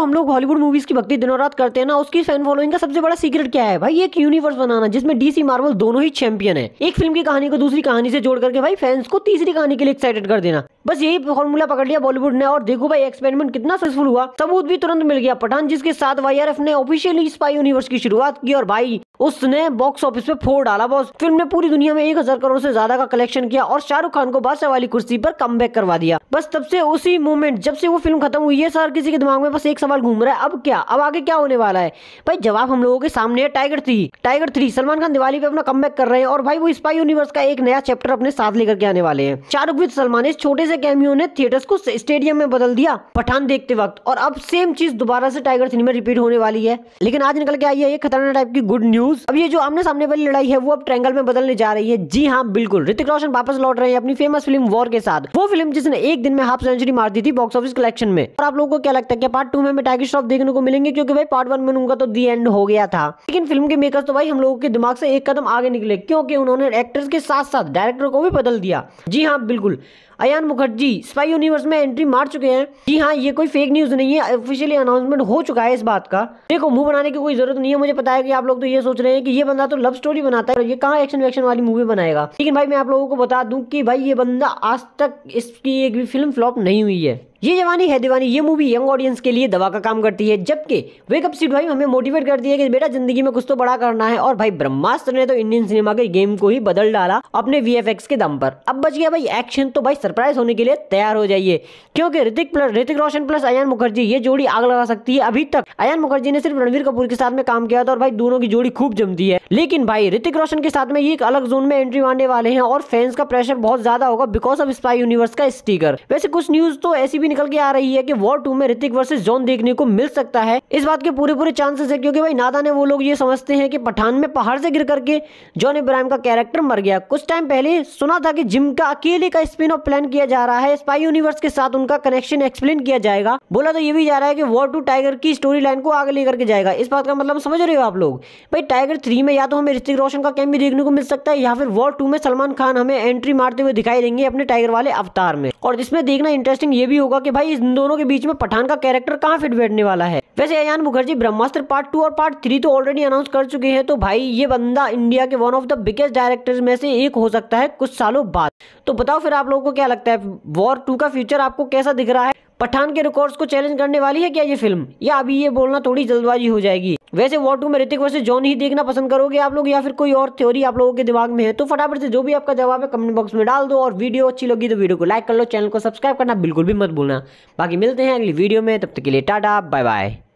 तो हम लोग हॉलीवुड मूवीज़ की भक्ति दिनों रात करते हैं ना उसकी फैन फॉलोइंग का सबसे बड़ा सीक्रेट क्या है भाई एक यूनिवर्स बनाना जिसमें डीसी मार्वल दोनों ही चैंपियन है एक फिल्म की कहानी को दूसरी कहानी से जोड़ करके भाई फैंस को तीसरी कहानी के लिए एक्साइटेड कर देना बस यही फॉर्मूला पकड़ लिया बॉलीवुड ने और देखो भाई एक्सपेरिमेंट कितना सक्सेसफुल हुआ सबूत भी तुरंत मिल गया पठान जिसके साथ वाई ने ऑफिशियली स्पाई यूनिवर्स की शुरुआत की और भाई उसने बॉक्स ऑफिस पे फोड़ डाला बॉस फिल्म ने पूरी दुनिया में एक हजार करोड़ से ज्यादा का कलेक्शन किया और शाहरुख खान को बादशाह वाली कुर्सी पर कम करवा दिया बस तब से उसी मोमेंट जब से वो फिल्म खत्म हुई है सर किसी के दिमाग में बस एक सवाल सवाल घूम रहा है अब क्या अब आगे क्या होने वाला है भाई जवाब हम लोगों के सामने है Tiger three Tiger three Salman Khan Diwali पे अपना कम कर रहे हैं और भाई वो स्पाई यूनिवर्स का एक नया चैप्टर अपने साथ लेकर के आने वाले हैं शाहरुख विद सलमान इस छोटे से कैमियो ने थिएटर को स्टेडियम में बदल दिया पठान देखते वक्त और अब सेम चीज दोबारा से टाइगर थ्री में रिपीट होने वाली है लेकिन आज निकल के आई है ये खतरनाक टाइप की गुड न्यूज अब ये जो आमने सामने वाली लड़ाई है वो अब ट्रैंगल में बदलने जा रही है जी हाँ बिल्कुल ऋतिक रोशन वापस लौट रहे हैं अपनी फेमस फिल्म वॉर के साथ वो फिल्म जिसने एक दिन में हाफ सेंचुरी मार दी थी बॉक्स ऑफिस कलेक्शन में और आप लोगों को क्या लगता है कि पार्ट टू में में टाइगर श्रॉफ देखने को मिलेंगे क्योंकि भाई पार्ट वन में उनका तो दी एंड हो गया था लेकिन फिल्म के मेकर्स तो भाई हम लोगों के दिमाग से एक कदम आगे निकले क्योंकि उन्होंने एक्टर्स के साथ साथ डायरेक्टर को भी बदल दिया जी हाँ बिल्कुल अयान मुखर्जी स्पाई यूनिवर्स में एंट्री मार चुके हैं जी हाँ ये कोई फेक न्यूज नहीं है ऑफिशियली अनाउंसमेंट हो चुका है इस बात का देखो मुंह बनाने की कोई जरूरत नहीं है मुझे पता है कि आप लोग तो ये सोच रहे हैं कि ये बंदा तो लव स्टोरी बनाता है और ये कहाँ एक्शन वैक्शन वाली मूवी बनाएगा लेकिन भाई मैं आप लोगों को बता दूं कि भाई ये बंदा आज तक इसकी एक भी फिल्म फ्लॉप नहीं हुई है ये जवानी है दीवानी ये मूवी यंग ऑडियंस के लिए दवा का काम करती है जबकि वेकअप सीट भाई हमें मोटिवेट करती है कि बेटा जिंदगी में कुछ तो बड़ा करना है और भाई ब्रह्मास्त्र ने तो इंडियन सिनेमा के गेम को ही बदल डाला अपने वी के दम पर अब बच गया भाई एक्शन तो भाई सरप्राइज होने के लिए तैयार हो जाइए क्योंकि ऋतिक प्लस ऋतिक रोशन प्लस अयन मुखर्जी ये जोड़ी आग लगा सकती है अभी तक अयन मुखर्जी ने सिर्फ रणवीर कपूर के साथ में काम किया था और भाई दोनों की जोड़ी खूब जमती है लेकिन भाई ऋतिक रोशन के साथ में ये एक अलग जोन में एंट्री मारने वाले हैं और फैंस का प्रेशर बहुत ज्यादा होगा बिकॉज ऑफ स्पाई यूनिवर्स का स्टीकर वैसे कुछ न्यूज तो ऐसी भी निकल के आ रही है कि वॉर टू में ऋतिक वर्सेज जोन देखने को मिल सकता है इस बात के पूरे पूरे चांसेस है क्योंकि भाई नादा ने वो लोग ये समझते हैं कि पठान में पहाड़ से गिर करके जॉन इब्राहिम का कैरेक्टर मर गया कुछ टाइम पहले सुना था कि जिम का अकेले का स्पिन ऑफ प्लान किया जा रहा है स्पाई यूनिवर्स के साथ उनका कनेक्शन एक्सप्लेन किया जाएगा बोला तो ये भी जा रहा है कि वॉर टू टाइगर की स्टोरी लाइन को आगे लेकर के जाएगा इस बात का मतलब समझ रहे हो आप लोग भाई टाइगर थ्री में या तो हमें ऋतिक रोशन का कैम भी देखने को मिल सकता है या फिर वॉर टू में सलमान खान हमें एंट्री मारते हुए दिखाई देंगे अपने टाइगर वाले अवतार में और इसमें देखना इंटरेस्टिंग ये भी होगा कि भाई इन दोनों के बीच में पठान का कैरेक्टर कहाँ फिट बैठने वाला है वैसे अयान मुखर्जी ब्रह्मास्त्र पार्ट टू और पार्ट थ्री तो ऑलरेडी अनाउंस कर चुके हैं तो भाई ये बंदा इंडिया के one of the biggest directors में से एक हो सकता है कुछ सालों बाद तो बताओ फिर आप लोगों को क्या लगता है वॉर टू का फ्यूचर आपको कैसा दिख रहा है पठान के रिकॉर्ड्स को चैलेंज करने वाली है क्या ये फिल्म या अभी ये बोलना थोड़ी जल्दबाजी हो जाएगी वैसे वॉटू में ऋतिक वैसे जॉन ही देखना पसंद करोगे आप लोग या फिर कोई और थ्योरी आप लोगों के दिमाग में है तो फटाफट से जो भी आपका जवाब है कमेंट बॉक्स में डाल दो और वीडियो अच्छी लगी तो वीडियो को लाइक कर लो चैनल को सब्सक्राइब करना बिल्कुल भी मत भूलना बाकी मिलते हैं अगली वीडियो में तब तक के लिए टाटा बाय बाय